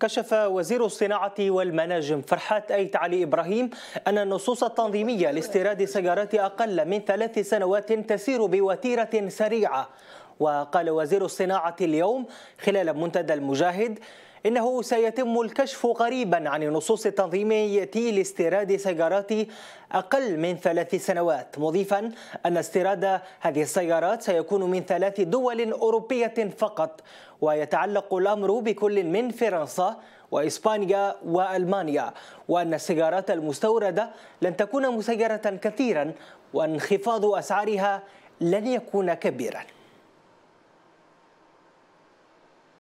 كشف وزير الصناعة والمناجم فرحات أيت علي إبراهيم أن النصوص التنظيمية لاستيراد سيارات أقل من ثلاث سنوات تسير بوتيرة سريعة وقال وزير الصناعة اليوم خلال منتدى المجاهد إنه سيتم الكشف قريبا عن النصوص التنظيمية لاستيراد سيارات أقل من ثلاث سنوات مضيفا أن استيراد هذه السيارات سيكون من ثلاث دول أوروبية فقط ويتعلق الأمر بكل من فرنسا وإسبانيا وألمانيا وأن السيارات المستوردة لن تكون مسيرة كثيرا وانخفاض أسعارها لن يكون كبيراً